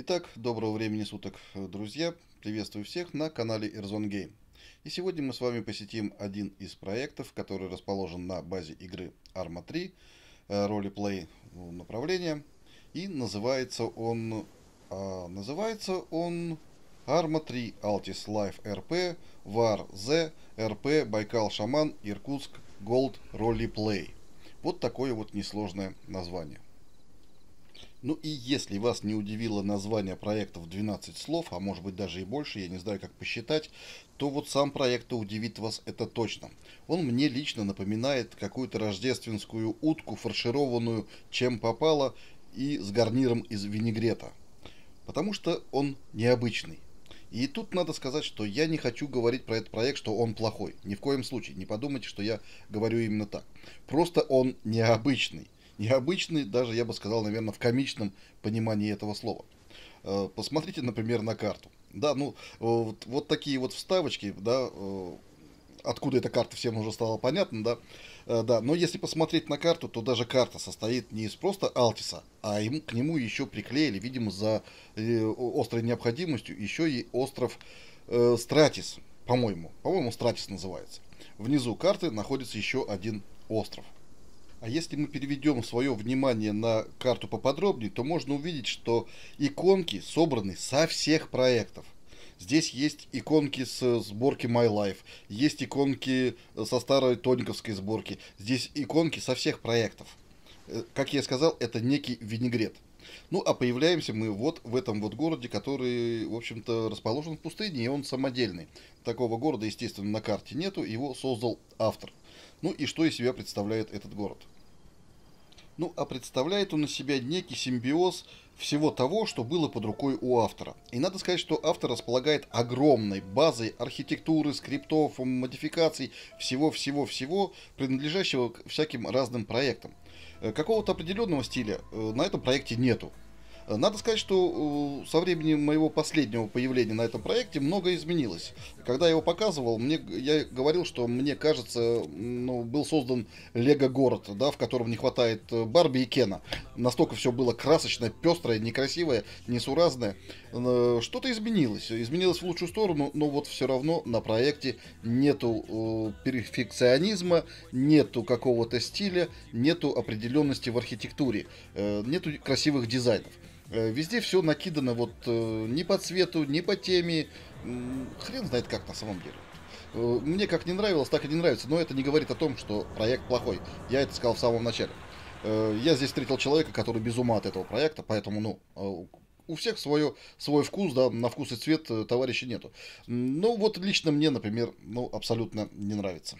Итак, доброго времени суток, друзья. Приветствую всех на канале Airzone Game. И сегодня мы с вами посетим один из проектов, который расположен на базе игры Arma 3, ролеплей э, направления. И называется он... А, называется он... Arma 3 Altis Life RP War Z RP Байкал Шаман Иркутск Gold Roleplay. Вот такое вот несложное название. Ну и если вас не удивило название проекта в 12 слов, а может быть даже и больше, я не знаю как посчитать, то вот сам проект удивит вас это точно. Он мне лично напоминает какую-то рождественскую утку, фаршированную чем попало и с гарниром из винегрета. Потому что он необычный. И тут надо сказать, что я не хочу говорить про этот проект, что он плохой. Ни в коем случае. Не подумайте, что я говорю именно так. Просто он необычный необычный, даже, я бы сказал, наверное, в комичном понимании этого слова. Э, посмотрите, например, на карту. Да, ну, вот, вот такие вот вставочки, да, э, откуда эта карта всем уже стало понятно, да? Э, да, но если посмотреть на карту, то даже карта состоит не из просто Алтиса, а ему, к нему еще приклеили, видимо, за э, острой необходимостью, еще и остров э, Стратис, по-моему. По-моему, Стратис называется. Внизу карты находится еще один остров – а если мы переведем свое внимание на карту поподробнее, то можно увидеть, что иконки собраны со всех проектов. Здесь есть иконки с сборки My Life, есть иконки э, со старой Тониковской сборки, здесь иконки со всех проектов. Э, как я сказал, это некий винегрет. Ну, а появляемся мы вот в этом вот городе, который, в общем-то, расположен в пустыне, и он самодельный. Такого города, естественно, на карте нету, его создал автор. Ну и что из себя представляет этот город? Ну, а представляет он из себя некий симбиоз всего того, что было под рукой у автора. И надо сказать, что автор располагает огромной базой архитектуры, скриптов, модификаций, всего-всего-всего, принадлежащего к всяким разным проектам. Э, какого-то определенного стиля э, на этом проекте нету. Надо сказать, что э, со времени моего последнего появления на этом проекте многое изменилось. Когда я его показывал, мне, я говорил, что мне кажется, ну, был создан лего-город, да, в котором не хватает э, Барби и Кена. Настолько все было красочное, пестрое, некрасивое, несуразное. Что-то изменилось. Изменилось в лучшую сторону, но вот все равно на проекте нету э, перфекционизма, нету какого-то стиля, нету определенности в архитектуре, нету красивых дизайнов. Э, везде все накидано вот э, не по цвету, не по теме. Хрен знает как на самом деле. Э, мне как не нравилось, так и не нравится. Но это не говорит о том, что проект плохой. Я это сказал в самом начале. Я здесь встретил человека, который без ума от этого проекта, поэтому, ну, у всех свое, свой вкус, да, на вкус и цвет товарища нету. Ну вот лично мне, например, ну, абсолютно не нравится.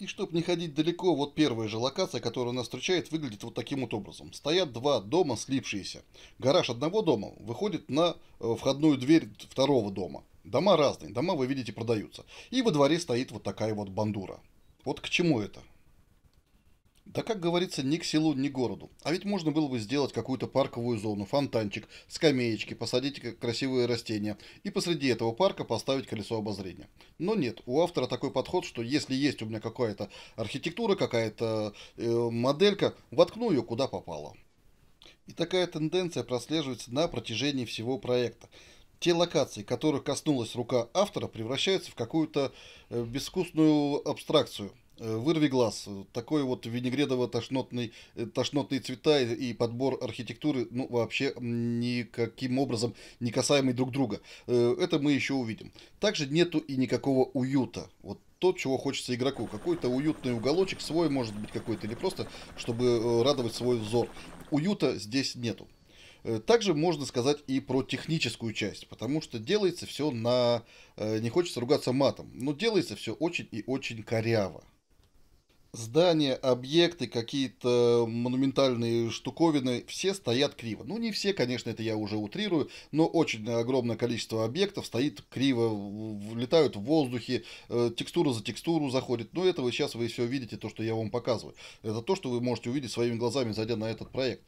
И чтобы не ходить далеко, вот первая же локация, которая нас встречает, выглядит вот таким вот образом. Стоят два дома слипшиеся. Гараж одного дома выходит на э, входную дверь второго дома. Дома разные, дома, вы видите, продаются. И во дворе стоит вот такая вот бандура. Вот к чему это? Да как говорится, ни к селу, ни к городу. А ведь можно было бы сделать какую-то парковую зону, фонтанчик, скамеечки, посадить красивые растения и посреди этого парка поставить колесо обозрения. Но нет, у автора такой подход, что если есть у меня какая-то архитектура, какая-то э, моделька, воткну ее куда попало. И такая тенденция прослеживается на протяжении всего проекта. Те локации, которых коснулась рука автора, превращаются в какую-то э, безвкусную абстракцию, Э, Вырви глаз. Такой вот винегредово-тошнотный э, тошнотные цвета и подбор архитектуры, ну, вообще никаким образом не касаемый друг друга. Э, это мы еще увидим. Также нету и никакого уюта. Вот то, чего хочется игроку. Какой-то уютный уголочек, свой может быть какой-то, или просто, чтобы радовать свой взор. Уюта здесь нету. Также можно сказать и про техническую часть, потому что делается все на... Не хочется ругаться матом, но делается все очень и очень коряво здания, объекты, какие-то монументальные штуковины, все стоят криво. Ну, не все, конечно, это я уже утрирую, но очень огромное количество объектов стоит криво, летают в воздухе, э, текстура за текстуру заходит. Но это вы сейчас вы все видите, то, что я вам показываю. Это то, что вы можете увидеть своими глазами, зайдя на этот проект.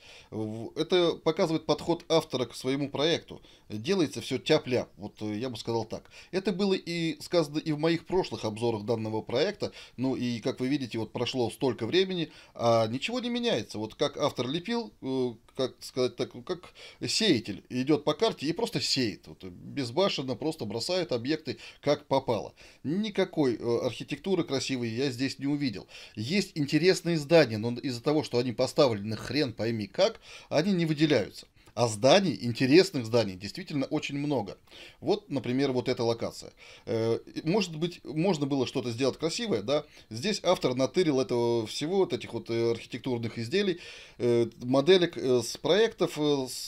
Это показывает подход автора к своему проекту. Делается все тяпля. вот э, я бы сказал так. Это было и сказано и в моих прошлых обзорах данного проекта, ну и, как вы видите, вот прошло столько времени, а ничего не меняется. Вот как автор лепил, э, как сказать так, ну, как сеятель идет по карте и просто сеет, вот, безбашенно просто бросает объекты как попало. Никакой э, архитектуры красивой я здесь не увидел. Есть интересные здания, но из-за того, что они поставлены хрен пойми как, они не выделяются. А зданий, интересных зданий, действительно очень много. Вот, например, вот эта локация. Э, может быть, можно было что-то сделать красивое, да? Здесь автор натырил этого всего, вот этих вот э, архитектурных изделий, э, моделек с проектов с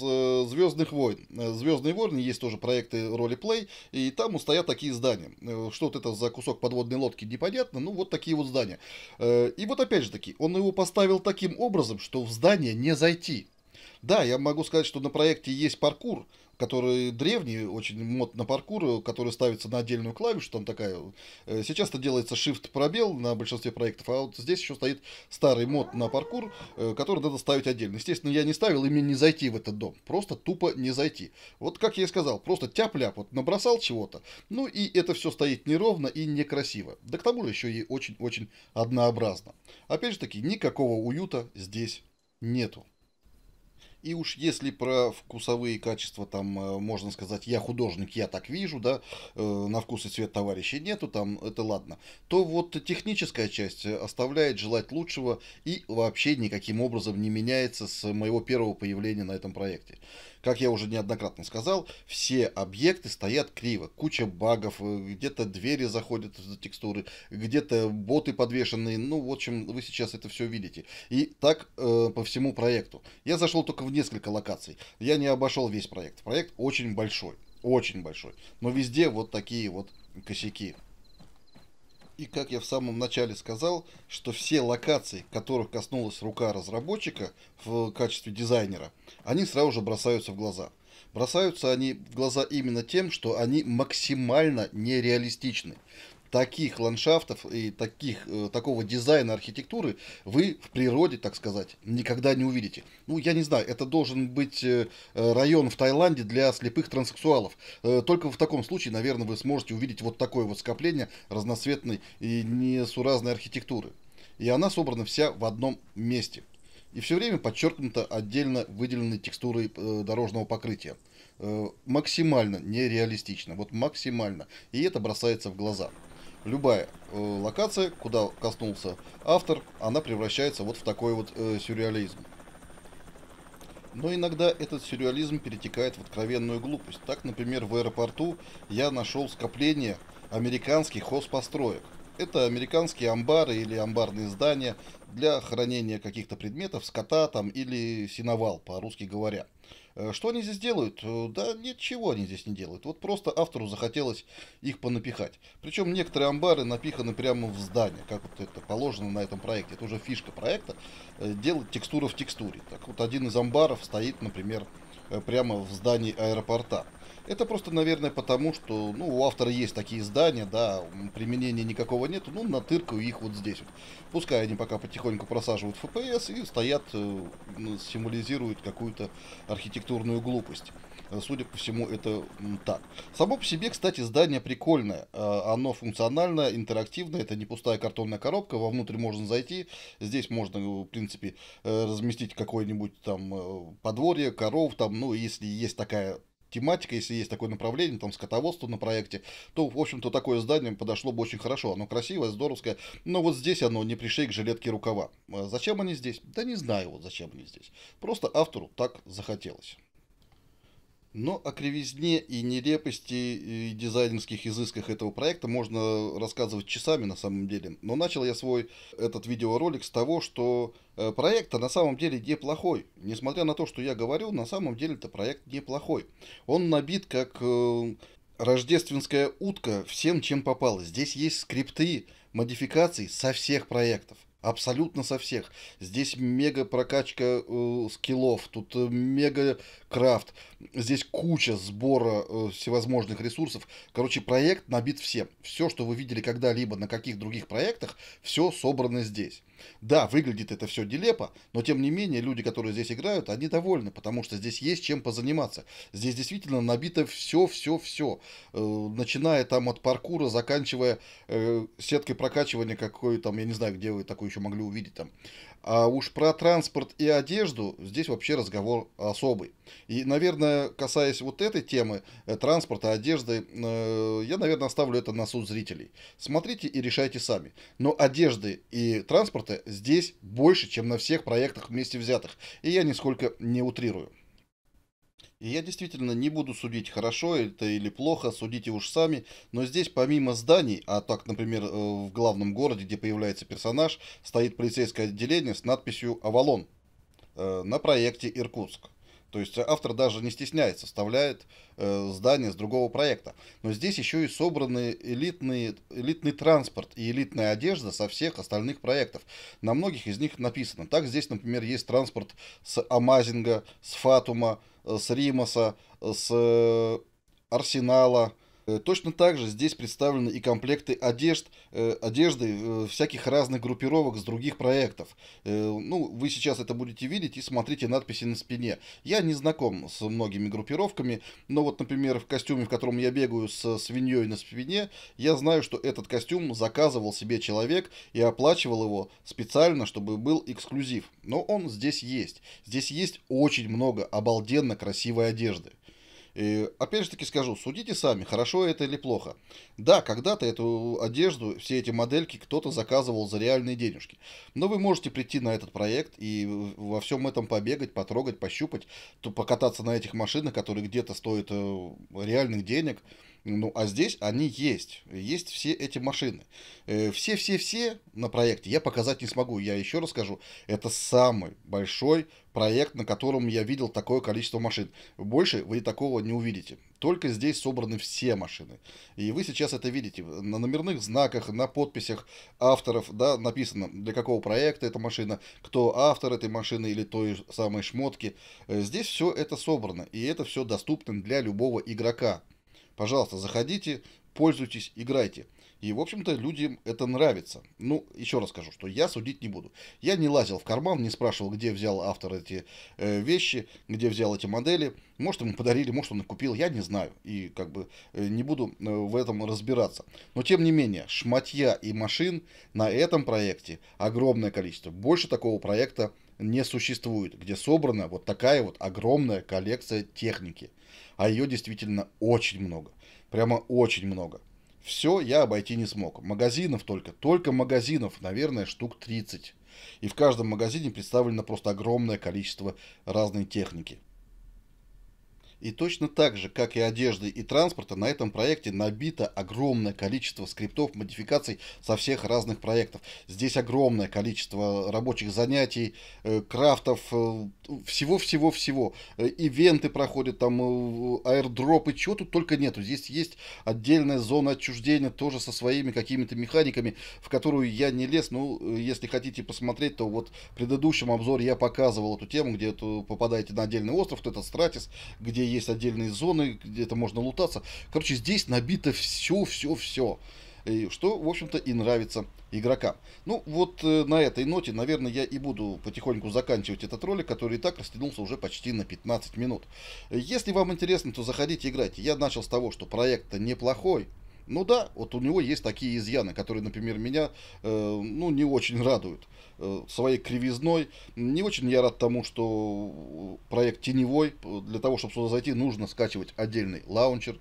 «Звездных войн». «Звездные войны» есть тоже проекты ролеплей, и там устоят такие здания. Что вот это за кусок подводной лодки, непонятно, ну вот такие вот здания. И вот опять же таки, он его поставил таким образом, что в здание не зайти. Да, я могу сказать, что на проекте есть паркур, который древний, очень мод на паркур, который ставится на отдельную клавишу, там такая. Э, сейчас это делается shift пробел на большинстве проектов, а вот здесь еще стоит старый мод на паркур, э, который надо ставить отдельно. Естественно, я не ставил, и мне не зайти в этот дом, просто тупо не зайти. Вот как я и сказал, просто тяп-ляп, вот набросал чего-то, ну и это все стоит неровно и некрасиво. Да к тому же еще и очень-очень однообразно. Опять же таки, никакого уюта здесь нету. И уж если про вкусовые качества там э, можно сказать, я художник, я так вижу, да, э, на вкус и цвет товарищей нету, там это ладно, то вот техническая часть оставляет желать лучшего и вообще никаким образом не меняется с моего первого появления на этом проекте. Как я уже неоднократно сказал, все объекты стоят криво. Куча багов, э, где-то двери заходят за текстуры, где-то боты подвешенные. Ну, в общем, вы сейчас это все видите. И так э, по всему проекту. Я зашел только в несколько локаций. Я не обошел весь проект. Проект очень большой, очень большой. Но везде вот такие вот косяки. И как я в самом начале сказал, что все локации, которых коснулась рука разработчика в качестве дизайнера, они сразу же бросаются в глаза. Бросаются они в глаза именно тем, что они максимально нереалистичны таких ландшафтов и таких, э, такого дизайна архитектуры вы в природе, так сказать, никогда не увидите. Ну, я не знаю, это должен быть э, район в Таиланде для слепых транссексуалов. Э, только в таком случае, наверное, вы сможете увидеть вот такое вот скопление разноцветной и несуразной архитектуры. И она собрана вся в одном месте. И все время подчеркнута отдельно выделенной текстурой дорожного покрытия максимально нереалистично, вот максимально, и это бросается в глаза любая э, локация, куда коснулся автор, она превращается вот в такой вот э, сюрреализм. Но иногда этот сюрреализм перетекает в откровенную глупость. Так, например, в аэропорту я нашел скопление американских хозпостроек. Это американские амбары или амбарные здания для хранения каких-то предметов, скота там или синовал, по-русски говоря. Э, что они здесь делают? Э, да ничего они здесь не делают. Вот просто автору захотелось их понапихать. Причем некоторые амбары напиханы прямо в здание, как вот это положено на этом проекте. Это уже фишка проекта, э, делать текстуру в текстуре. Так вот один из амбаров стоит, например, Э, прямо в здании аэропорта. Это просто, наверное, потому, что ну, у автора есть такие здания, да, применения никакого нету, ну, натыркаю их вот здесь. Вот. Пускай они пока потихоньку просаживают FPS и стоят, э, ну, символизируют какую-то архитектурную глупость. Э, судя по всему, это так. Само по себе, кстати, здание прикольное. Э, оно функциональное, интерактивное. Это не пустая картонная коробка. Вовнутрь можно зайти. Здесь можно, в принципе, разместить какое-нибудь там подворье, коров, там, ну, если есть такая тематика, если есть такое направление, там скотоводство на проекте, то, в общем-то, такое здание подошло бы очень хорошо. Оно красивое, здоровское, но вот здесь оно не пришей к жилетке рукава. А зачем они здесь? Да не знаю, вот зачем они здесь. Просто автору так захотелось. Но о кривизне и нелепости и дизайнерских изысках этого проекта можно рассказывать часами на самом деле. Но начал я свой этот видеоролик с того, что э, проект на самом деле неплохой. Несмотря на то, что я говорю, на самом деле это проект неплохой. Он набит как э, рождественская утка всем, чем попало. Здесь есть скрипты модификаций со всех проектов. Абсолютно со всех. Здесь мега прокачка э, скиллов, тут э, мега крафт, здесь куча сбора э, всевозможных ресурсов. Короче, проект набит всем. Все, что вы видели когда-либо на каких других проектах, все собрано здесь. Да, выглядит это все нелепо, но тем не менее люди, которые здесь играют, они довольны, потому что здесь есть чем позаниматься. Здесь действительно набито все-все-все, э, начиная там от паркура, заканчивая э, сеткой прокачивания какой там, я не знаю, где вы такое еще могли увидеть там, а уж про транспорт и одежду здесь вообще разговор особый. И, наверное, касаясь вот этой темы э, транспорта, одежды, э, я, наверное, оставлю это на суд зрителей. Смотрите и решайте сами. Но одежды и транспорта здесь больше, чем на всех проектах вместе взятых. И я нисколько не утрирую. И я действительно не буду судить, хорошо это или плохо, судите уж сами. Но здесь помимо зданий, а так, например, э, в главном городе, где появляется персонаж, стоит полицейское отделение с надписью «Авалон» э, на проекте «Иркутск». То есть автор даже не стесняется, вставляет э, здание с другого проекта. Но здесь еще и собраны элитный элитный транспорт и элитная одежда со всех остальных проектов. На многих из них написано. Так здесь, например, есть транспорт с Амазинга, с Фатума, э, с Римаса, э, с э, Арсенала, Э, точно так же здесь представлены и комплекты одежд, э, одежды э, всяких разных группировок с других проектов. Ну, вы сейчас это будете видеть и смотрите надписи на спине. Я не знаком с многими группировками, но вот, например, в костюме, в котором я бегаю с свиньей на спине, я знаю, что этот костюм заказывал себе человек и оплачивал его специально, чтобы был эксклюзив. Но он здесь есть. Здесь есть очень много обалденно красивой одежды. И опять же таки скажу, судите сами, хорошо это или плохо. Да, когда-то эту одежду, все эти модельки кто-то заказывал за реальные денежки. Но вы можете прийти на этот проект и во всем этом побегать, потрогать, пощупать, покататься на этих машинах, которые где-то стоят э, реальных денег, ну, а здесь они есть. Есть все эти машины. Э, все-все-все на проекте я показать не смогу. Я еще расскажу. Это самый большой проект, на котором я видел такое количество машин. Больше вы такого не увидите. Только здесь собраны все машины. И вы сейчас это видите. На номерных знаках, на подписях авторов да, написано, для какого проекта эта машина, кто автор этой машины или той самой шмотки. Э, здесь все это собрано. И это все доступно для любого игрока. Пожалуйста, заходите, пользуйтесь, играйте. И, в общем-то, людям это нравится. Ну, еще раз скажу, что я судить не буду. Я не лазил в карман, не спрашивал, где взял автор эти э, вещи, где взял эти модели. Может, ему подарили, может, он их купил, я не знаю. И как бы э, не буду э, в этом разбираться. Но, тем не менее, шматья и машин на этом проекте огромное количество. Больше такого проекта не существует, где собрана вот такая вот огромная коллекция техники. А ее действительно очень много. Прямо очень много. Все я обойти не смог. Магазинов только, только магазинов, наверное, штук 30. И в каждом магазине представлено просто огромное количество разной техники. И точно так же, как и одежды и транспорта, на этом проекте набито огромное количество скриптов, модификаций со всех разных проектов. Здесь огромное количество рабочих занятий, э, крафтов, э, всего-всего-всего. Э, ивенты проходят, там аирдропы, чего тут только нету. Здесь есть отдельная зона отчуждения тоже со своими какими-то механиками, в которую я не лез. Ну, если хотите посмотреть, то вот в предыдущем обзоре я показывал эту тему, где попадаете на отдельный остров, то это Стратис, где где есть отдельные зоны, где это можно лутаться. Короче, здесь набито все, все, все. И что, в общем-то, и нравится игрокам. Ну, вот э, на этой ноте, наверное, я и буду потихоньку заканчивать этот ролик, который и так растянулся уже почти на 15 минут. Если вам интересно, то заходите играйте. Я начал с того, что проект-то неплохой, ну да, вот у него есть такие изъяны, которые, например, меня э, ну, не очень радуют э, своей кривизной. Не очень я рад тому, что э, проект теневой. Для того, чтобы сюда зайти, нужно скачивать отдельный лаунчер.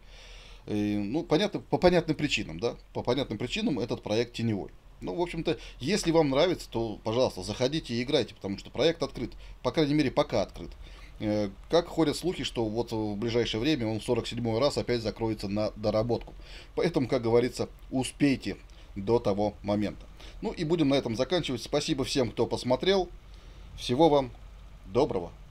И, ну, понятно, по понятным причинам, да? По понятным причинам этот проект теневой. Ну, в общем-то, если вам нравится, то, пожалуйста, заходите и играйте, потому что проект открыт. По крайней мере, пока открыт. Э, как ходят слухи, что вот в ближайшее время он 47 раз опять закроется на доработку. Поэтому, как говорится, успейте до того момента. Ну и будем на этом заканчивать. Спасибо всем, кто посмотрел. Всего вам доброго.